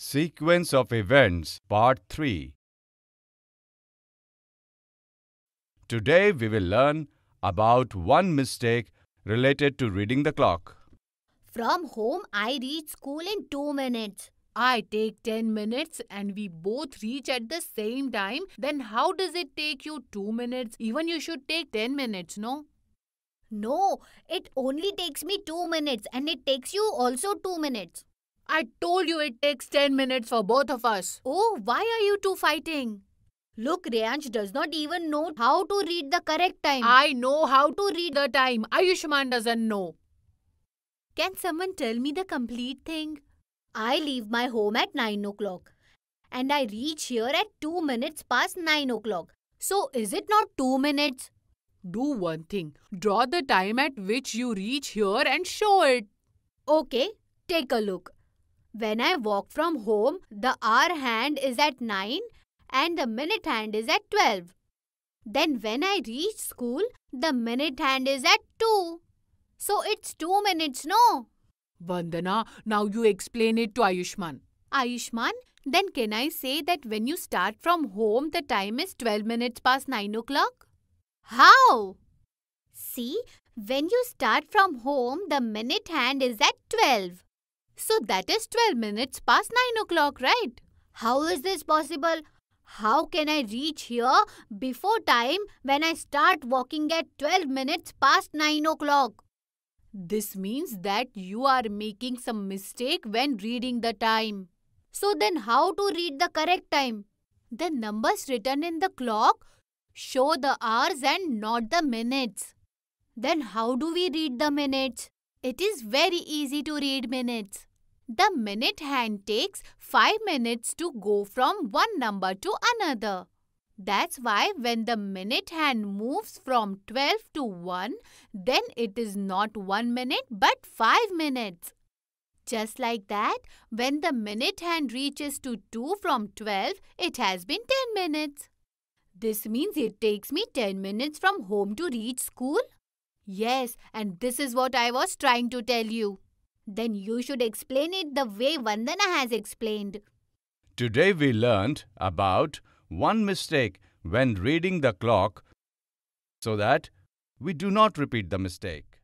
Sequence of Events Part 3 Today we will learn about one mistake related to reading the clock. From home, I reach school in 2 minutes. I take 10 minutes and we both reach at the same time. Then how does it take you 2 minutes? Even you should take 10 minutes, no? No, it only takes me 2 minutes and it takes you also 2 minutes. I told you it takes 10 minutes for both of us. Oh, why are you two fighting? Look, Rayansh does not even know how to read the correct time. I know how to read the time. Ayushman doesn't know. Can someone tell me the complete thing? I leave my home at 9 o'clock and I reach here at 2 minutes past 9 o'clock. So is it not 2 minutes? Do one thing. Draw the time at which you reach here and show it. Okay, take a look. When I walk from home, the hour hand is at 9 and the minute hand is at 12. Then when I reach school, the minute hand is at 2. So it's 2 minutes, no? Vandana, now you explain it to Ayushman. Ayushman, then can I say that when you start from home, the time is 12 minutes past 9 o'clock? How? See, when you start from home, the minute hand is at 12. So that is 12 minutes past 9 o'clock, right? How is this possible? How can I reach here before time when I start walking at 12 minutes past 9 o'clock? This means that you are making some mistake when reading the time. So then how to read the correct time? The numbers written in the clock show the hours and not the minutes. Then how do we read the minutes? It is very easy to read minutes. The minute hand takes 5 minutes to go from one number to another. That's why when the minute hand moves from 12 to 1, then it is not 1 minute but 5 minutes. Just like that, when the minute hand reaches to 2 from 12, it has been 10 minutes. This means it takes me 10 minutes from home to reach school? Yes, and this is what I was trying to tell you. Then you should explain it the way Vandana has explained. Today we learned about one mistake when reading the clock so that we do not repeat the mistake.